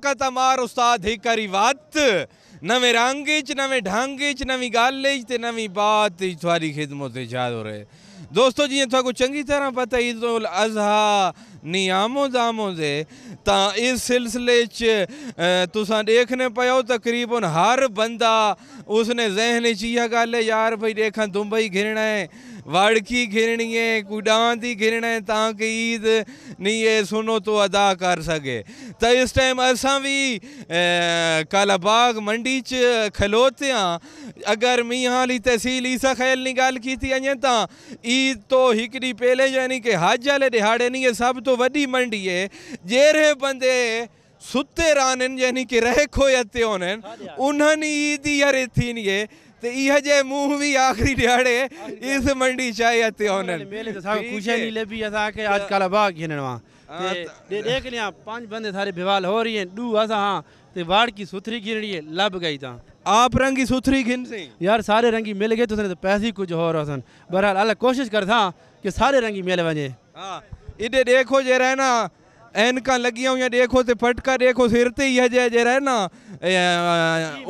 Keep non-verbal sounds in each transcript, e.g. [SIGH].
का तमार उस्ताद ही करी बात नवे रंग च नवे ढंग च नवी गाल ते नवी बात थोड़ी खिदमत हो रहे दोस्तों जी थोड़ा चंगी तरह पता ईद उल अजहा नियामो जामो दे तो इस सिलसिले तुसा देखने पाओ तकरीबन हर बंदा उसने जहन च यह गल है यार भाई देखा दुबई घिरना है वाड़की घिरनी है कुडांत ही घिरना है कि ईद नहीं ये सुनो तो अदा कर सके तो इस टाइम असा भी कालाबाग मंडी च खलोते हैं अगर मीहाली तहसील ईसा खैल की गल की अजें तो ईद तो हिकड़ी पहले यानी कि हज वाले दिहाड़े नहीं है सब तो ਤੋਂ ਵੱਡੀ ਮੰਡੀ ਏ ਜਿਹੜੇ ਬੰਦੇ ਸੁੱਤੇ ਰਾਨਨ ਯਾਨੀ ਕਿ ਰਹਿ ਖੋਇਤੇ ਹੋਣਨ ਉਹਨਾਂ ਨੇ ਈਦੀ ਯਾਰੇ ਥੀਨੀਏ ਤੇ ਇਹ ਜੇ ਮੂੰਹ ਵੀ ਆਖਰੀ ਦਿਹਾੜੇ ਇਸ ਮੰਡੀ ਚਾਹੀਤੇ ਹੋਣਨ ਮੇਲੇ ਤਾਂ ਸਾਹ ਕੁਛ ਨਹੀਂ ਲੱਭੀ ਅਸਾਂ ਕਿ ਅੱਜ ਕੱਲ ਬਾਗ ਘਿਨਣਵਾ ਤੇ ਦੇਖ ਲਿਆ ਪੰਜ ਬੰਦੇ ਸਾਰੇ ਵਿਵਾਲ ਹੋ ਰਹੀ ਹੈ ਡੂ ਅਸਾਂ ਹਾਂ ਤੇ ਵਾੜ ਕੀ ਸੁਥਰੀ ਘਿਰੜੀ ਲੱਭ ਗਈ ਤਾਂ आप रंगी सुथरी घिन से यार सारे रंगी मिल गए तो पैसे ही कुछ और बहरहाल अल्लाह कोशिश कर था कि सारे रंगी मिल वजे हाँ इधे देखो जे रहे ना एनक लगी हुई देखो से फटका देखो सिर ही जे जे रहे ना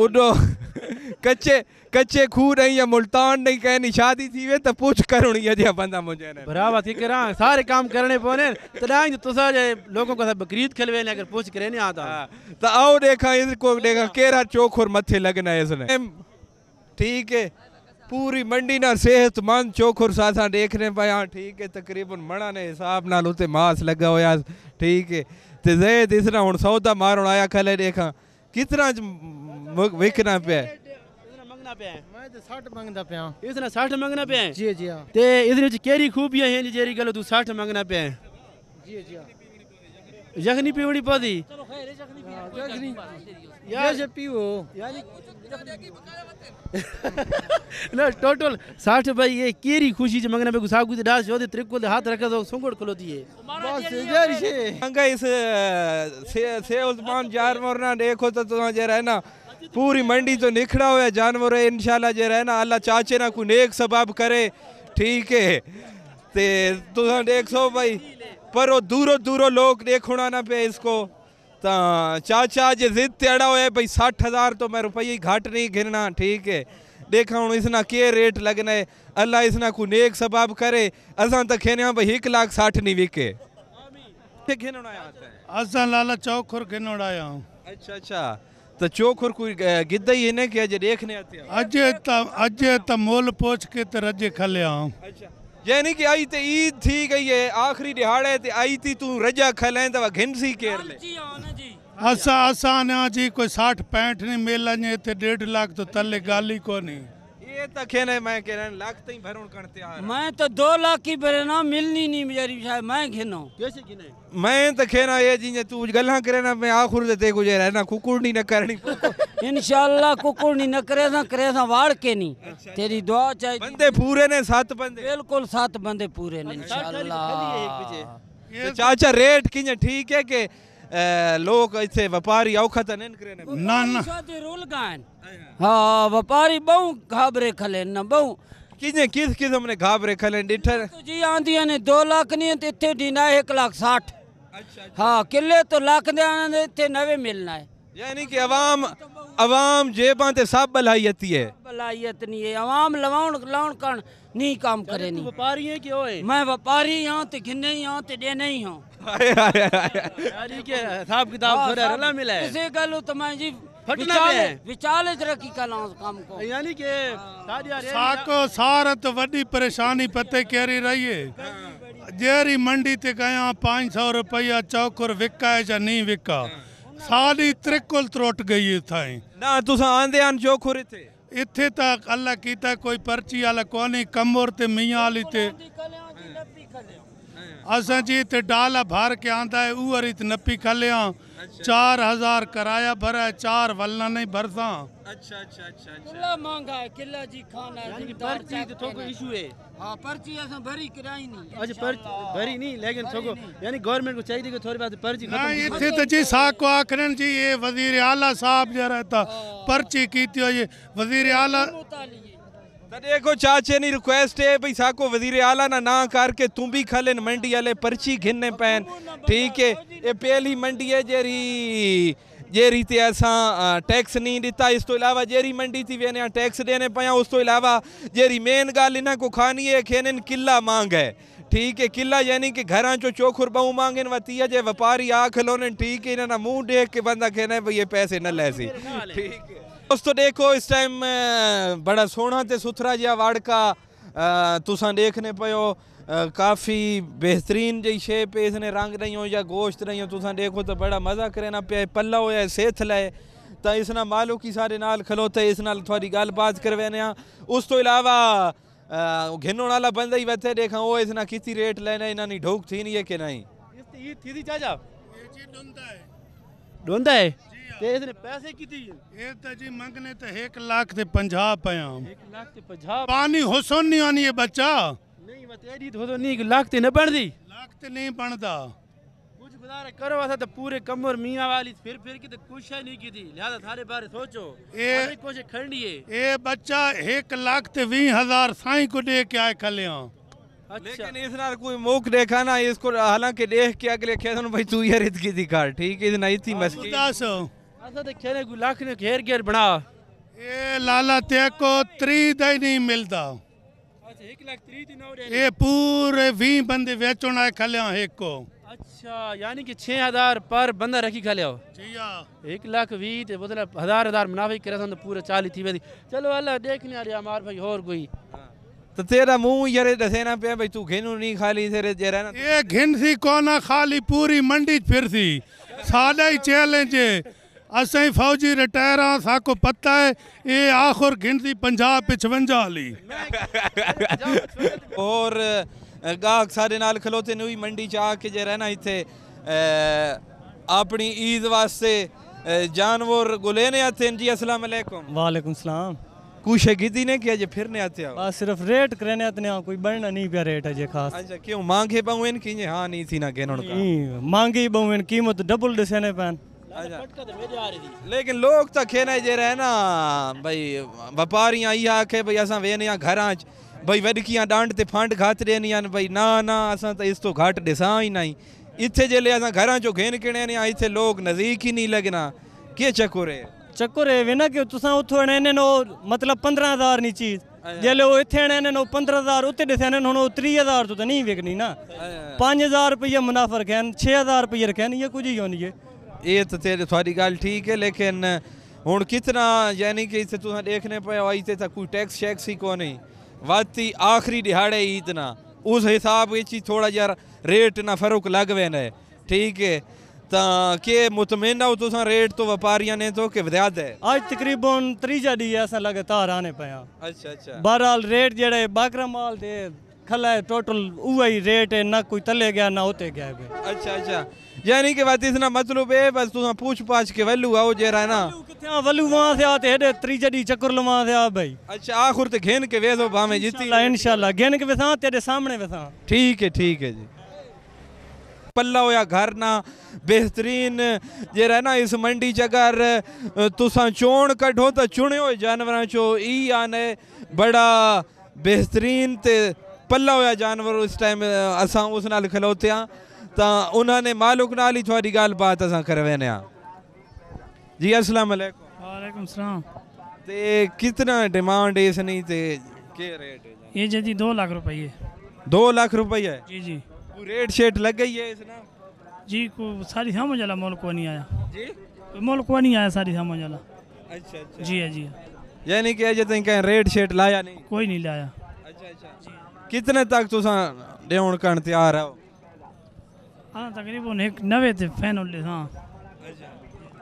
उडो कच्चे कच्चे खूह नहीं है मुल्तान नहीं कहनी शादी थी वे तो पूछ करुणी है जे बंदा मुझे ने बराबर थी करा सारे काम करने पने तड़ा जो तुसा जे लोगों का बकरीद खलवे ने अगर पूछ करे नहीं आता हाँ, तो आओ देखा इनको देखा केरा चोखर मथे लगना है इसने ठीक है पूरी मंडी ना सेहतमंद चोखुर सासा देखने पाया हाँ, ठीक है तकरीबन मणा ने हिसाब नाल उते मास लगा होया ठीक है ते जैद इस तरह हुन सौदा मारण आया खले देखा कितना विकना पे ਮੰਗਣਾ ਪਿਆ ਮੈਂ ਤੇ 60 ਮੰਗਦਾ ਪਿਆ ਇਸ ਨਾਲ हाँ, [LAUGHS] टोटल साठ भाई ये केरी खुशी जे मंगने पे गुसा गुदे डास जो त्रिकुल हाथ रखे तो सुंगड़ खलो दिए बस जरी से मंगा इस से से उस्मान जार मोरना देखो तो तो जे रहना पूरी मंडी तो निखड़ा हुआ जानवर है इंशाल्लाह जे रहना अल्लाह चाचे ना को नेक सबाब करे ठीक है ते तुसा देख सो भाई पर वो दूरों दूरों लोग देखोना ना पे इसको ਤਾਂ ਚਾਚਾ ਜੇ ਜ਼ਿੱਦ ਤੇੜਾ ਹੋਇਆ ਭਈ 60000 ਤੋਂ ਮੈਂ ਰੁਪਈਏ घट नहीं ਗਿਰਨਾ ठीक है देखा हूँ इसना के रेट लगना है अल्लाह इसना को नेक सबाब करे असा तो खेने भाई एक लाख साठ नहीं विके असा लाला चौखुर खेनोड़ा हूँ अच्छा अच्छा तो चौखुर कोई गिद्ध ही है ना कि अज देखने आते हैं अज अज तो मोल पोछ के तो रजे खलिया हूँ अच्छा यानी कि आई ते ईद थी गई है आखिरी दिहाड़े ते आई थी तू रजा खलें तो घिन सी केर ले असा असा ना जी कोई 60 65 ने मेला ने ते 1.5 लाख तो तले गाली को ਇਹ ਤਾਂ ਖੇਨੇ ਮੈਂ ਕਹਿਣ ਲੱਖ ਤਈ ਭਰਣ ਕਣ ਤਿਆਰ ਮੈਂ ਤਾਂ 2 ਲੱਖ ਕੀ ਭਰਨਾ ਮਿਲਨੀ ਨਹੀਂ ਮੇਰੀ ਸਾਹਿਬ ਮੈਂ ਖੇਨਾ कैसे गिने मैं तो खेना ये जी तू गल्ला करे ना मैं आखुर ते ते गुजे रहना कुकुड़नी न करनी इंशाल्लाह कुकुड़ नहीं न करे सा करे सा वाड़ के नहीं अच्छा, तेरी अच्छा। दुआ चाहिए बंदे पूरे ने सात बंदे बिल्कुल सात बंदे पूरे ने इंशाल्लाह तो चाचा रेट किने ठीक है के Eh, लोग इतने व्यापारी औखत आहिनि किरयाने में न न रोल कान हा वापारी बहु घाबरे खले न बहु किने किस किस्म ने घाबरे खले डिठर तो जी आंदी ने दो लाख नहीं ते इथे दीना 1 लाख साठ अच्छा, अच्छा। हां किले तो लाख दे आने इथे नवे मिलना है यानी कि अवाम अवाम जेबां ते सब भलाइयत ही है भलाइयत नहीं है अवाम लवाउन लाउन कण नहीं काम करे नहीं व्यापारी है क्यों है मैं व्यापारी हां ते घिने ही हाँ, ते देने ही हां हिसाब किताब हाँ, तो परेशानी पते केरी रही है जेरी मंडी ते गया 500 रुपया चौकर विका है या नहीं विका सारी त्रिकुल त्रोट गई है थाई ना तुसा आंदे आन चौकर इथे इथे तक अल्लाह कीता कोई पर्ची वाला कोनी कमोर ते मियां वाली ते असा जी इत डाला भर के आंदा है उहा रीत नपी खलिया अच्छा। चार हजार किराया भरा है चार वलना नहीं भरसा अच्छा, अच्छा अच्छा अच्छा किला मांगा है किला जी खाना है पर्ची तो थोको इशू है हां पर्ची ऐसा भरी किराई नहीं अच्छा पर्ची भरी नहीं लेकिन थोको यानी गवर्नमेंट को चाहिए कि थोड़ी बात पर्ची खत्म नहीं इथे तो जी साहब को आखरन जी ये वजीर आला साहब जरा था हाँ। पर्ची की थी ये वजीर आला देखो चाचे नहीं रिक्वेस्ट है भाई साको वजीर आला ना ना करके तू भी खा लेन मंडी वाले पर्ची घिनने पैन ठीक है ये पहली मंडी है जेरी जेरी ते असा टैक्स नहीं दिता इस तो अलावा जेरी मंडी थी वेने टैक्स देने पाया उस तो अलावा जेरी मेन गल इन्हें को खानी है खेन किला मांग है ठीक है किला यानी कि घर चो चोखुर बहू मांगन वतीया जे व्यापारी आ खिलोन ठीक है इन्हें मुंह देख के बंदा कहना भाई ये पैसे न ले सी ठीक है दोस्तों देखो इस टाइम बड़ा सोहना तो सुथरा जहा वाड़का तुसा देखने पो काफ़ी बेहतरीन जी शे पे इसने रंग नहीं हो या गोश्त नहीं हो तुसा देखो तो बड़ा मज़ा करना पे पला होया सेथ लाए तो इस मालो की सारे नाल खलोते इस नाल थोड़ी गलबात करवाने उस तो इलावा घिनों वाला बंदा ही बैठे देखा वो इसना कितनी रेट लेना इन्होंने ढोक थी नहीं है कि नहीं डोंदा है पूरे कमर वाली फिर फिर की कुछ नहीं की थी लिहाजा थारे बारे सोचो कुछ ए बच्चा एक लाख हजार साई को दे के आए अच्छा। लेकिन कोई देखा ना इसको हालांकि देख के अगले खेत भाई तू ये रित की थी कार ठीक है इतना इतनी मस्ती ਅਸਾਂ ਖੇਨੇ ਕੋ ਲੱਖ ਨੇ ਘੇਰ ਘੇਰ ਬਣਾ ਇਹ ਲਾਲਾ ਤੇ ਕੋ 30 ਦਾ ਹੀ ਨਹੀਂ ਮਿਲਦਾ ਅੱਛਾ 1 ਲੱਖ 30 ਦੀ ਨੌ ਇਹ ਪੂਰੇ 20 ਬੰਦੇ ਵੇਚਣ ਆਏ ਖਲਿਆ ਇੱਕੋ अच्छा यानी कि छः हज़ार पर बंदा रखी खा लिया एक लाख वी तो मतलब हज़ार हज़ार मुनाफे करे तो पूरे चाली थी वे चलो अल्लाह देखने आ रही हमार भाई और कोई तो तेरा मुंह यार दसे ना पे भाई तू घिनू नहीं खाली तेरे जेरा ना ये घिन सी कोना खाली पूरी मंडी फिर सी सादा ही चैलेंज है असें फौजी रिटायर हाँ साको पता है ये आखिर गिनती पंजाह पचवंजा आली और गाहक साढ़े नाल खलोते ने मंडी च आके जे रहना इतने अपनी ईद वास्ते जानवर गुलेने आते हैं जी अस्सलाम वालेकुम वालेकुम सलाम कुछ गिदी ने किया जे फिरने आते हो बस सिर्फ रेट करने आते हैं कोई बढ़ना नहीं पिया रेट है जे खास अच्छा क्यों मांगे बहुएन की हां हाँ, नहीं थी ना केनन का मांगे बहुएन कीमत डबल दिसने पैन अच्छा। तो लेकिन लोग तो खेने जे रहे ना भाई वापारी आई आखे भाई असा वेने घर भाई वडकियां डांड ते फांड खात रहनी भाई ना ना असा तो इस तो घाट दिसा ही नहीं इतने जे ले घर चो घेन किने ने लोग नजदीक ही नहीं लगना के चक्कर है चक्कर है वेना के तुसा उथो ने नो मतलब 15000 नी चीज जेले वो इथे ने नो 15000 उते दिसे ने हुन 30000 तो नहीं विकनी ना 5000 अच्छा। रुपया मुनाफा छे हजार रुपया रखेन ये कुछ ही होनी है ये तो तेरे थोड़ी गल ठीक है लेकिन हूँ कितना यानी कि इसे तुम देखने पे तो कोई टैक्स शैक्स ही कौन नहीं वाती आखिरी दिहाड़े ही इतना उस हिसाब ये चीज़ थोड़ा यार रेट ना फर्क लग वेन है ठीक है तो के मुतमिन हो तुम रेट तो व्यापारियों ने तो के व्याद है आज तकरीबन त्रीजा डी ऐसा लगातार आने पाया अच्छा अच्छा बहरहाल रेट जड़े बाकरा माल दे खला है टोटल वही रेट है ना कोई तले गया ना होते गया अच्छा अच्छा यानी कि बस इतना मतलब है बस तुम पूछ पाछ के वल्लू आओ जे रहना वल्लू वहां से आते हेडे त्रीजे चक्कर लवा से आ भाई अच्छा आखिर ते घेन के वेसो भावे जीती इंशाल्लाह घेन के वेसा तेरे सामने वेसा ठीक है ठीक है जी पल्ला होया घर ना बेहतरीन जे रहना इस मंडी च अगर तुसा चोण कढो तो चुनियो जानवर चो ई आने बड़ा बेहतरीन ते पल्ला होया जानवर उस टाइम असा उस नाल खलोते हैं ਤਾਂ ਉਹਨਾਂ ਨੇ ਮਾਲਕ ਨਾਲ ਹੀ ਤੁਹਾਡੀ ਗੱਲਬਾਤ ਅਸਾਂ ਕਰਵੇਨੇ ਆ ਜੀ ਅਸਲਾਮ ਅਲੈਕੁਮ ਵਾਲੇਕੁਮ ਸਲਾਮ ਤੇ ਕਿਤਨਾ ਡਿਮਾਂਡ ਇਸ ਨਹੀਂ ਤੇ ਕੀ ਰੇਟ ਹੈ ये जी दी दो लाख रुपये दो लाख रुपये जी जी कोई रेट शेट लग गई है इसना जी को सारी समझ वाला मोल को नहीं आया जी मोल को नहीं आया सारी समझ वाला अच्छा अच्छा जी है जी यानी कि अजय तक रेट शेट लाया नहीं कोई नहीं लाया अच्छा अच्छा कितने तक तुसा देवण कण तैयार है तकरीबन एक नवे फैन हाँ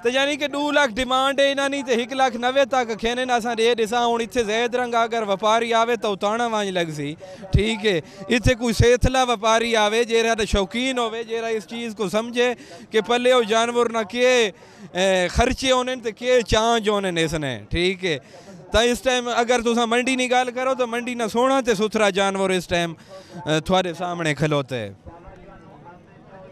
तो यानी कि दू लाख डिमांड है इन्होंने तो एक लाख नवे तक खेन असा रेट ऐसा हूँ इतने जैद रंग अगर व्यापारी आवे तो उताना वाज लग सी ठीक है इतने कोई सेथला व्यापारी आवे जरा तो शौकीन होवे जरा इस चीज़ को समझे कि पले वो जानवर ना के खर्चे होने तो के चांज होने इसने ठीक है तो इस टाइम अगर तुम मंडी की गाल करो तो मंडी ना सोना तो सुथरा जानवर इस टाइम थोड़े सामने खलोते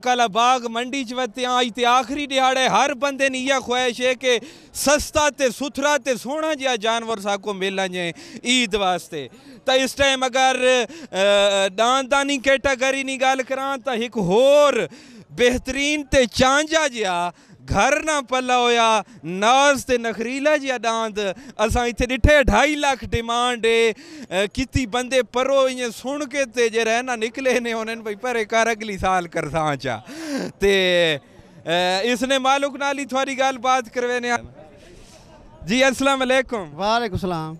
ਕਲਾਬਾਗ ਮੰਡੀ 'ਚ ਵਤਿਆ ਅੱਜ ਤੇ ਆਖਰੀ ਦਿਹਾੜੇ ਹਰ ਬੰਦੇ ਨੇ ਇਹ ਖੁਆਇਸ਼ ਹੈ ਕਿ ਸਸਤਾ ਤੇ ਸੁਥਰਾ ਤੇ ਸੋਹਣਾ ਜਿਹਾ ਜਾਨਵਰ ਸਾਕੋ ਮਿਲਣ ਜੇ ਈਦ ਵਾਸਤੇ ਤਾਂ ਇਸ ਟਾਈਮ ਅਗਰ ਦਾਨਦਾਨੀ ਕੈਟਾਗਰੀ ਦੀ ਗੱਲ ਕਰਾਂ ਤਾਂ ਇੱਕ ਹੋਰ ਬਿਹਤਰੀਨ ਤੇ ਚਾਂਝਾ ਜਿਹਾ घर ना पला हुया नाज़ ते नखरीला जी डांद असां इथे ॾिठे अढाई लख डिमांड ए किती बंदे परो ईअं सुण के ते जे रह न निकले ने उन्हनि भई परे कर अगली साल कर सां चा ते इसने मालुक नाली थोड़ी गाल बात करवे ने जी अस्सलाम वालेकुम वालेकुम सलाम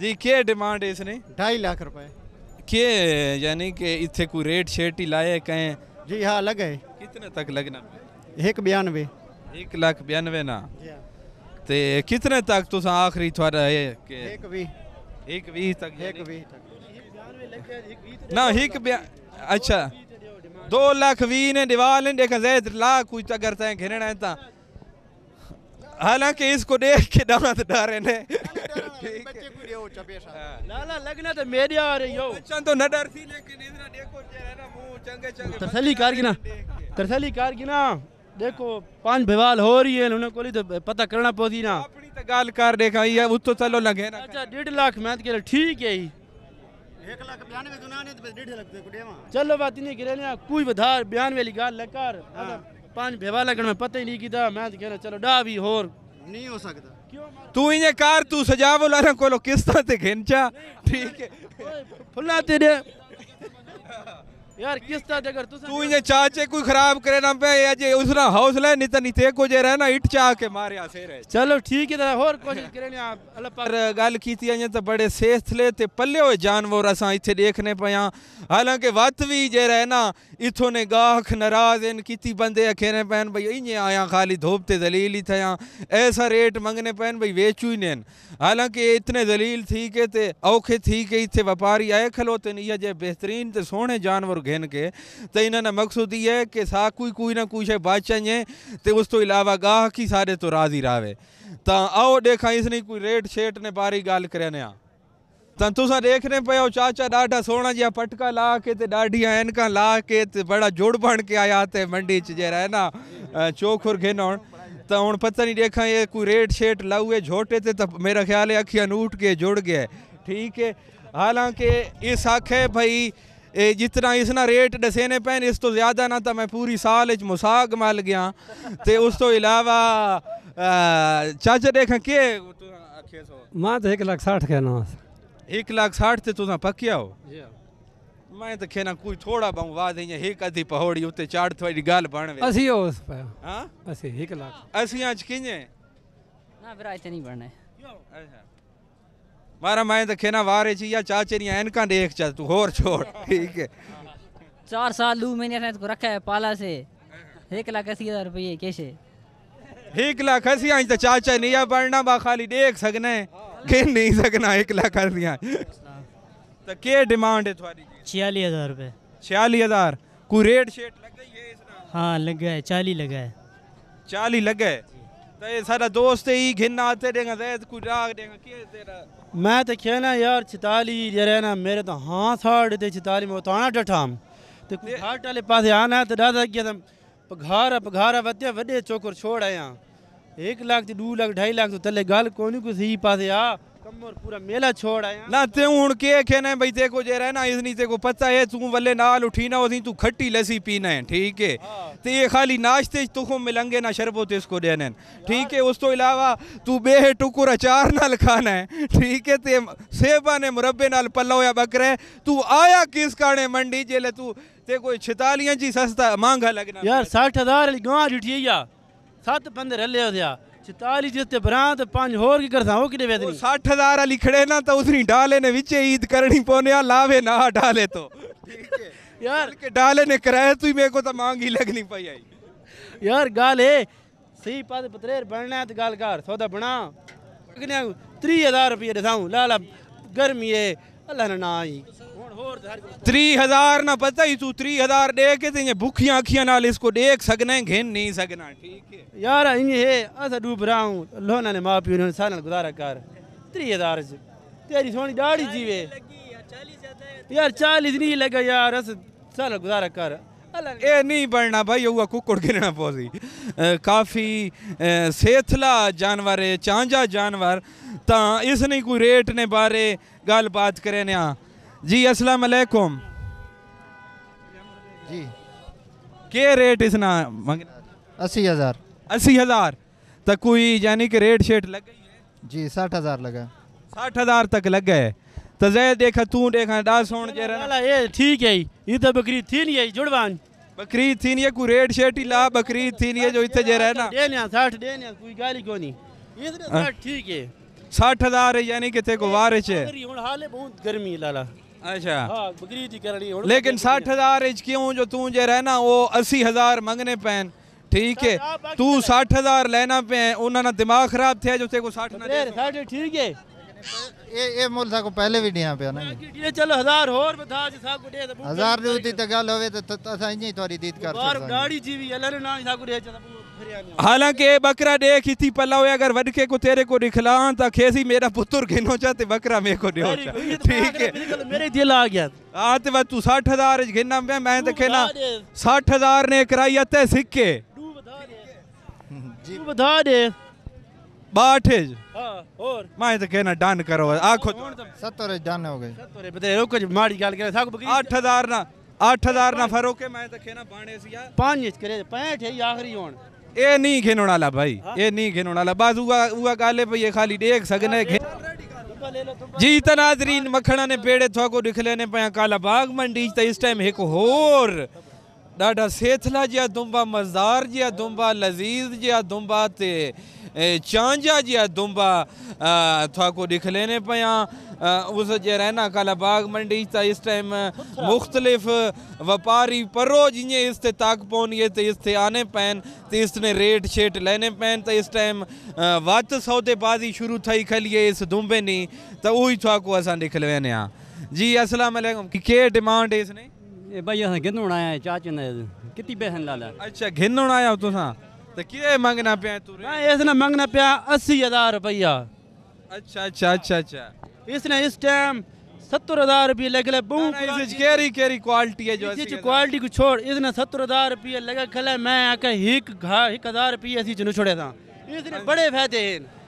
जी के डिमांड है इसने ढाई लाख रुपए के यानी कि इथे कोई रेट शेट ही लाए कहें जी हाँ लगे कितने तक लगना एक बयानवे ਇੱਕ ਲੱਖ 92 ਨਾ ਤੇ ਕਿਤਨੇ ਤੱਕ ਤੁਸੀਂ ਆਖਰੀ ਤੁਹਾਡਾ ਹੈ ਕਿ 120 120 ਤੱਕ 120 तक ना हिक अच्छा दो लाख वी ने दीवार ने देखा जैद लाख कुछ अगर तय घिरणा है ता हालांकि इसको देख के दांत तो डारे ने हाँ। तो तो तरसली कार गिना तरसली कार गिना ਦੇਖੋ ਪੰਜ ਵਿਵਾਲ ਹੋ ਰਹੀ ਹੈ ਉਹਨਾਂ ਕੋਲ ਤਾਂ ਪਤਾ ਕਰਨਾ ਪੋਦੀ ਨਾ ਆਪਣੀ ਤਾਂ ਗੱਲ ਕਰ ਦੇਖਾਈ ਹੈ ਉਸ ਤੋਂ ਚਲੋ ਲਗੇ ਨਾ ਅੱਛਾ 1.5 ਲੱਖ ਮੈਂ ਤਾਂ ਕਿਹਾ ਠੀਕ ਹੈ ਜੀ 1 ਲੱਖ 92 ਗੁਨਾ ਨੇ ਤੇ 1.5 ਲੱਖ ਦੇ ਕੁੜੇਵਾ ਚਲੋ ਬਾਤ ਨਹੀਂ ਗਿਰੇ ਨਾ ਕੋਈ ਵਧਾਰ 92 ਵਾਲੀ ਗੱਲ ਲਕਾਰ ਪੰਜ ਵਿਵਾਹ ਲੱਗਣ ਮੈਂ ਪਤਾ ਹੀ ਨਹੀਂ ਕੀਤਾ ਮੈਂ ਤਾਂ ਕਹਿੰਦਾ ਚਲੋ ਡਾ ਵੀ ਹੋਰ नहीं हो सकता तू ये कार तू सजाव लाना कोलो किस तरह से खिंचा ठीक है फुला तेरे यार किस तरह जगर तू तू इने चाचे कोई खराब करे ना पे या जे उसरा हौसला नहीं तनी तो थे को जे रहे ना इट चाह के मारे आ से रहे चलो ठीक है जरा और कोशिश [LAUGHS] करे ना अल्लाह पर गल थी है तो बड़े सेस थले ते पल्ले होए जानवर असा इथे देखने पया हालांकि वत भी जे रहे ना इथो ने गाख नाराज इन कीती बंदे अखेरे पैन भाई इने आया खाली धोप ते दलील ही थया ऐसा रेट मंगने पैन भाई वेचू ही नेन हालांकि इतने दलील थी के ते औखे थी के इथे व्यापारी आए खलोते ते नहीं जे बेहतरीन ते सोने जानवर गिन के तो इन्होंने मकसद ये है कि सा कोई कोई ना कोई शे बच जाए तो उस तो इलावा गाहक ही सारे तो राजी रहे तो आओ देखा इसने कोई रेट शेट ने बारी गल कर तुसा देखने पे हो चाचा ढा सोना जहाँ पटका ला के दाढ़िया एनक ला के बड़ा जुड़ बन के आया तो मंडी चेरा है ना चोखुर गिन तो हूँ पता नहीं देखा ये कोई रेट शेट लाऊ है झोटे से तो मेरा ख्याल है अखियां उठ के जुड़ गया ठीक है हालांकि इस आखे भाई ਇਹ ਜਿਤਨਾ ਇਸ ਨਾਲ ਰੇਟ ਦਸੇ ਨੇ ਪੈਣ ਇਸ ਤੋਂ ਜ਼ਿਆਦਾ ਨਾ ਤਾਂ ਮੈਂ ਪੂਰੀ ਸਾਲ ਵਿੱਚ ਮੁਸਾਗ ਮਲ ਗਿਆ ਤੇ ਉਸ ਤੋਂ ਇਲਾਵਾ ਚਾਚਾ ਦੇਖ ਕਿ ਮੈਂ ਤਾਂ 160 ਕਹਿਣਾ 160 ਤੇ ਤੁਸੀਂ ਪੱਕਿਆ ਹੋ ਮੈਂ ਤਾਂ ਖੇਨਾ ਕੋਈ ਥੋੜਾ ਬਹੁ ਵਾਦ ਹੈ ਇੱਕ ਅੱਧੀ ਪਹਾੜੀ ਉੱਤੇ ਚਾੜ ਤੁਹਾਡੀ ਗੱਲ ਬਣਵੇ ਅਸੀਂ ਉਸ ਪਾ ਹਾਂ ਅਸੀਂ 1 ਲੱਖ ਅਸੀਂ ਅੱਜ ਕਿੰਨੇ ਨਾ ਵਿਰਾਇਤ ਨਹੀਂ ਬਣਨਾ ਕਿਉਂ ਅੱਛਾ मारा मैं तो खेना वारे ची या चाचे नहीं आए इनका देख चल तू होर छोड़ [LAUGHS] ठीक है चार साल लू मैंने से इसको रखा है पाला से एक लाख अस्सी हज़ार रुपये कैसे एक लाख अस्सी आज तो चाचा नहीं आ बढ़ना बा खाली देख सकना है के नहीं सकना एक लाख अस्सी तो के डिमांड है तुम्हारी छियालीस हज़ार रुपये छियालीस हज़ार को रेट शेट लग गई है हाँ लग गया है चालीस लग गए चालीस लग गए ਤੇ ਸਾਡਾ ਦੋਸਤ ਹੀ ਘਿੰਨਾ ਤੇ ਦੇਗਾ ਜ਼ੈਦ ਕੋ ਰਾਗ ਦੇਗਾ ਕੀ ਤੇਰਾ ਮੈਂ ਤੇ ਕਹਿਣਾ ਯਾਰ 44 ਜਰੇ ਨਾ ਮੇਰੇ ਤਾਂ ਹਾਂ ਸਾੜ ਦੇ 44 ਮੋਤਾਣਾ ਡਟਾਮ ਤੇ ਕੋ ਹਾਰਟ ਵਾਲੇ ਪਾਸੇ ਆਣਾ ਤੇ ਦਾਦਾ ਕੀ ਤਮ ਪਘਾਰ ਪਘਾਰ ਵਧਿਆ ਵੱਡੇ ਚੋਕਰ ਛੋੜ ਆਇਆ 1 ਲੱਖ ਤੇ 2 ਲੱਖ 2.5 ਲੱਖ ਤੋਂ ਥੱਲੇ ਗੱਲ ਕੋਈ ਨਹੀਂ ਕੋਈ ਸਹੀ ਪਾਸੇ ਆ કમર પૂરા મેલા છોડ આયા ના તે હું કે કે देखो जे रहना इस नीचे पता है तू वल्ले नाल उठीना होती तू खट्टी लस्सी पीना है ठीक है तो ये खाली नाश्ते तुखो मिलंगे ना शरबत इसको देने ठीक है उस तो अलावा तू बेहे टुकुर अचार नाल खाना है ठीक है ते सेबा ने मुरब्बे नाल पल्लो या बकरे तू आया किस काने मंडी जेले तू ते कोई छितालियां जी सस्ता महंगा लगना यार साठ हजार गांव सात पंद्रह ले हो चताली जिते बरात पांच और की करदा हो किने वेदनी 60000 वाली खड़े ना तो उसनी डाले ने विचे ईद करनी पोने लावे ना डाले तो [LAUGHS] यार के डाले ने कराया तू मेरे को तो मांग ही लगनी पई आई यार गाल है सही पाद पतरेर बनना है तो गाल कर सौदा बना किने 3000 रुपए देताऊं लाला गर्मी है अल्लाह ना ना आई ત્રી હજાર ના પચાઈ તું ત્રી હજાર દે કે તે भूखिया अखिया नाल इसको देख सकना है घिन नहीं सकना ठीक है यार इन है अस डूब रहा हूं लोना ने मां पियो ने सालन गुजारा कर त्री 3000 तेरी सोनी दाढ़ी जीवे यार चालीस नहीं लगा यार अस सारे गुजारा कर ए नहीं बढ़ना भाई हुआ कुकड़ गिरना पोसी काफ़ी सेथला जानवर है चांजा जानवर तो नहीं कोई रेट ने बारे गलबात करें जी अस्सलाम वालेकुम जी के रेट इस इसना अस्सी हज़ार अस्सी हज़ार तक तो कोई यानी कि रेट शेट लग गई है जी साठ हज़ार लगा साठ हज़ार तक लग गए तो जय देखा तू देखा डास होने ये ठीक है ये तो बकरी थी नहीं है जुड़वान बकरी थी नहीं है कोई रेट शेट ही ला बकरी थी नहीं है जो इतने जे रहना देने साठ देने कोई गाली को नहीं हाँ। ठीक है साठ हज़ार है यानी कि ते को वारिश है हाल है बहुत गर्मी लाला अच्छा हाँ, बकरी जी करनी लेकिन साठ हजार इच क्यों जो तू जे रहना वो अस्सी हजार मंगने पे ठीक है तू साठ हजार लेना पे उन्होंने दिमाग खराब थे जो तेको साठ ना ठीक है ए ये को पहले भी दिया पे ना ये चलो हजार और बता जे को दे हजार दी तो गल होवे तो असा इनी तोरी कर बार गाड़ी जी भी ना को दे चलो हालांकि बकरा देख इथी पलाओ अगर वडके को तेरे को दिखला तो खेसी मेरा पुत्र घिनो चा ते बकरा मेरे को दियो ठीक है मेरे दिल आ गया हां ते बस तू 60000 घिना मैं मैं ते खेला 60000 ने कराई अते सिक्के तू बता दे जी बता दे बाट हां और मैं तो कहना डन करो आखो 70 डन हो गए 70 बते रुक माड़ी गल करे सब 8000 ना 8000 ना फरोके मैं तो कहना बाणे सी यार 5 करे 65 ही आखरी होन ए नहीं घेनो वाला भाई ए नहीं घेनो वाला बाज हुआ हुआ काले पे ये खाली देख सकने हाँ, जी नाजरीन मखणा ने पेड़े थवा को दिखले ने पया काला बाग मंडी त तो इस टाइम एक होर डाडा सेथला जिया दुम्बा मजार जिया दुम्बा लजीज जिया दुम्बा ते चांझा जी दुम्बा थाको दिखलेने पया उस जे रहना काला बाग मंडी ता इस टाइम मुख्तलिफ व्यापारी परो जिये इस ते ताक पौन ये ते इस आने पैन ते इसने रेट शेट लेने पैन तो इस टाइम वत सौदेबाजी शुरू थी खलिए इस दुम्बे नी तो उ असा अस दिखलेने जी अस्सलाम के डिमांड है इसने भाई अस घिनुण आया चाचन किती पैसन लाला अच्छा घिनुण आया तुसा तो मंगना हाँ, इसने मंगना पे अस्सी हजार रुपया अच्छा अच्छा अच्छा अच्छा इसने इस टाइम सत्तर हजार रुपये लगे क्वालिटी है जो क्वालिटी को छोड़ इसने सत्तर हजार रुपये लगे मैं घा हजार रुपये इसी छोड़े था इसने हाँ बड़े फायदे हैं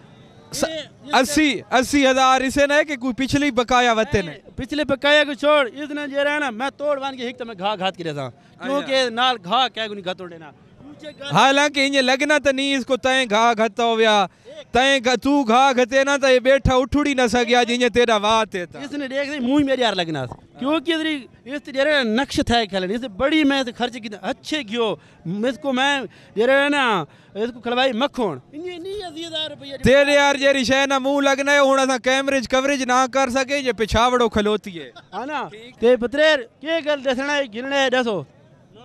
अस्सी अस्सी हजार इसे ना कि कोई पिछली बकाया वते ने पिछले बकाया को छोड़ इसने जे रहा ना मैं तोड़ बांध के तो मैं घा घात के था अच्छा। क्योंकि नाल घा क्या गुनी घा तोड़ देना हालांकि इन लगना तो नहीं इसको तय घा घत हो गया तय तू घा घते ना तो ये बैठा उठुड़ ही ना सकिया जिन्हें तेरा वाह थे इसने देख रही मुंह मेरे यार लगना क्योंकि इस जरे तो नक्श था खेलन इस तो बड़ी मैं खर्च की अच्छे क्यों इसको मैं जरे ना इसको खलवाई मखोण तेरे यार जेरी शय ना मुंह लगना है होना था कैमरेज कवरेज ना कर सके जे पिछावड़ो खलोती है हां ना ते पुत्र के गल दसना है गिनने दसो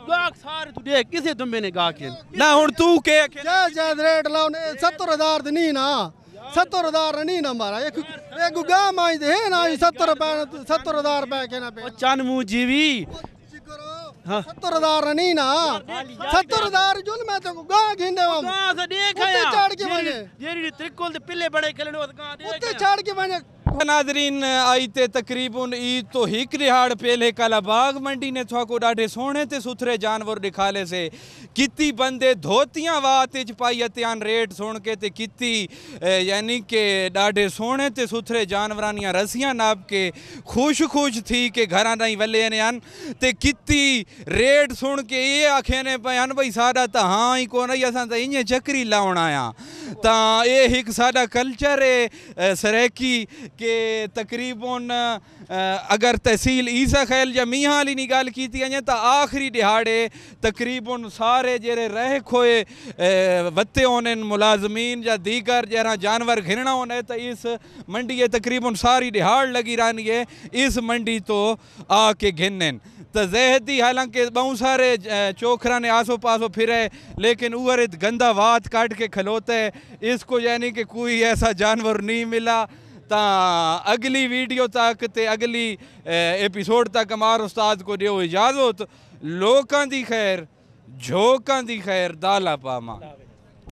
ਬਾਕਸ ਸਾਰੇ ਤੂੰ ਦੇਖ ਕਿਸੇ ਦੰਬੇ ਨੇ ਗਾ ਕੇ ਨਾ ਹੁਣ ਤੂੰ ਕੇ ਆਖੇ ਜੈ ਜੈ ਰੇਟ ਲਾਉਨੇ 70000 ਦੀ ਨਹੀਂ ਨਾ 70000 ਨਹੀਂ ਨਾ ਮਾਰਾ ਇੱਕ ਇੱਕ ਗੁਗਾ ਮਾਈ ਦੇ ਨਾ 70 ਰੁਪਏ 70000 ਰੁਪਏ ਕੇ ਨਾ ਪੇ ਮੂ ਜੀਵੀ ਹਾਂ 70000 ਨਹੀਂ ਨਾ 70000 ਜੁਲ ਮੈਂ ਤੇ ਗਾ ਘਿੰਦੇ ਵਾ ਗਾ ਦੇਖਿਆ ਉੱਤੇ ਚੜ ਕੇ ਵਜੇ ਜਿਹੜੀ ਤ੍ਰਿਕੋਲ ਦੇ ਪਿੱਲੇ ਬੜੇ ਖਿਲਣ ਉਹਦਾ ਉੱਤੇ ਛਾੜ ਕੇ ਵਣ आई ते तकरीबन ईद तो हिक रिहाड़ पहले कला बाग मंडी ने थो को ॾाढे सोहणे ते सुथरे जानवर ॾेखारे से किती बंदे धोतियां वाते च पाई अतियान रेट सुन के ते किती यानी के डाढे सोहणे ते सुथरे जानवरां या रसियां नाप के खुश खुश थी के घरां नहीं वले ने आहिनि ते किती रेट सुन के ये आखे ने पिया आहिनि भई साढा त हां ई कोन असां त ईअं चक्री लावण आ तां ਇਹ ਇੱਕ ਸਾਡਾ ਕਲਚਰ ਹੈ ਸਰੈਕੀ ਕਿ ਤਕਰੀਬਨ ਅਗਰ ਤਹਿਸੀਲ ਈਸਾ ਖੈਲ ਜਾਂ ਮੀਆਂ ਵਾਲੀ ਦੀ ਗੱਲ ਕੀਤੀ ਜਾਏ ਤਾਂ ਆਖਰੀ ਦਿਹਾੜੇ ਤਕਰੀਬਨ ਸਾਰੇ ਜਿਹੜੇ ਰਹਿ ਖੋਏ ਵੱਤੇ ਹੋਣੇ ਮੁਲਾਜ਼ਮੀਨ ਜਾਂ ਦੀਗਰ ਜਿਹੜਾ ਜਾਨਵਰ घिरणा होने तो इस मंडी ये तकरीबन सारी दिहाड़ लगी रहनी है इस मंडी तो आके घिनन तो ज़हदी हालांकि ॿऊं सारे चोखरा ने आसो पासो फिरे लेकिन उवर गंदा वात काट के खलोते इसको यानी कि कोई ऐसा जानवर नहीं मिला तो अगली वीडियो तक तो अगली एपिसोड तक हमार उस्ताद को दियो इजाज़त लोगों की खैर झोंकों की खैर दाला पामा